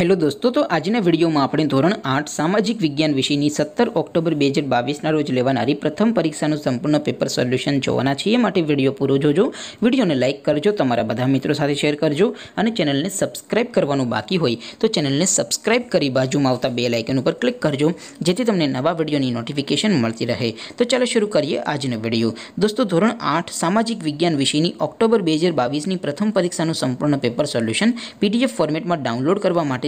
hello दोस्तों तो आज ने वीडियो में आपण ધોરણ 8 સામાજિક વિજ્ઞાન વિષયની 17 ઓક્ટોબર 2022 ના રોજ લેવાનાર પ્રથમ પરીક્ષાનો સંપૂર્ણ પેપર સોલ્યુશન જોવાના છીએ માટે વિડિયો પૂરો જોજો વિડિયોને લાઈક કરજો તમારા બધા મિત્રો સાથે શેર કરજો અને ચેનલને સબ્સ્ક્રાઇબ કરવાનો બાકી હોય તો ચેનલને સબ્સ્ક્રાઇબ કરી बाजूમાં આવતા બેલ આઇકન ઉપર ક્લિક કરજો જેથી તમને નવા વિડિયોની નોટિફિકેશન મળતી રહે તો ચાલો શરૂ કરીએ આજનો વિડિયો દોસ્તો ધોરણ 8 સામાજિક વિજ્ઞાન વિષયની ઓક્ટોબર 2022 ની પ્રથમ પરીક્ષાનો સંપૂર્ણ પેપર સોલ્યુશન પીટીએફ ફોર્મેટમાં ડાઉનલોડ કરવા માટે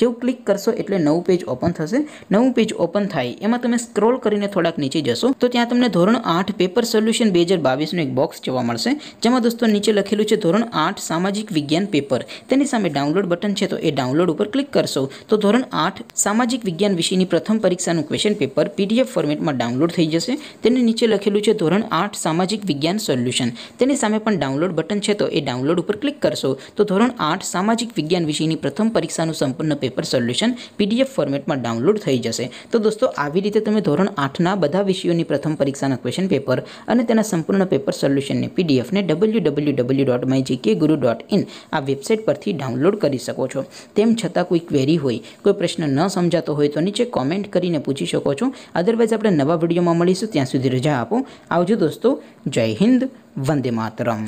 જેઓ ક્લિક કરશો એટલે નવું પેજ ઓપન થશે નવું પેજ ઓપન થાય એમાં તમે સ્ક્રોલ કરીને થોડાક નીચે જશો તો ત્યાં તમને ધોરણ 8 પેપર સોલ્યુશન 2022 નો એક બોક્સ જોવા મળશે જેમાં દોસ્તો નીચે લખેલું છે ધોરણ 8 સામાજિક વિજ્ઞાન પેપર તેની સામે ડાઉનલોડ બટન છે તો એ ડાઉનલોડ ઉપર ક્લિક કરશો તો ધોરણ 8 સામાજિક વિજ્ઞાન વિષયની પ્રથમ પરીક્ષાનું ક્વેશ્ચન પેપર પીડીએફ ફોર્મેટમાં ડાઉનલોડ થઈ જશે તેની નીચે લખેલું છે ધોરણ 8 સામાજિક વિજ્ઞાન સોલ્યુશન તેની સામે પણ ડાઉનલોડ બટન છે તો એ ડાઉનલોડ ઉપર ક્લિક કરશો તો ધોરણ 8 સામાજિક વિજ્ઞાન વિષયની પ્રથમ પરીક્ષાનું संपूर्ण पेपर सॉल्यूशन पीडीएफ फॉर्मेट में डाउनलोड થઈ જશે તો દોસ્તો આવી રીતે તમે ધોરણ 8 ના બધા વિષયોની પ્રથમ પરીક્ષાના ક્વેશ્ચન પેપર અને તેના સંપૂર્ણ પેપર સોલ્યુશન ને પીડીએફ ને www.mygkguru.in આ વેબસાઈટ પરથી ડાઉનલોડ કરી શકો છો તેમ છતાં કોઈ ક્વેરી હોય કોઈ પ્રશ્ન ન સમજાતો હોય તો નીચે કમેન્ટ કરીને પૂછી શકો છો આધરવાઇઝ આપણે નવા વિડિયોમાં મળીશું ત્યાં સુધી રજા આપો આવજો દોસ્તો જય હિન્દ વંદે માતરમ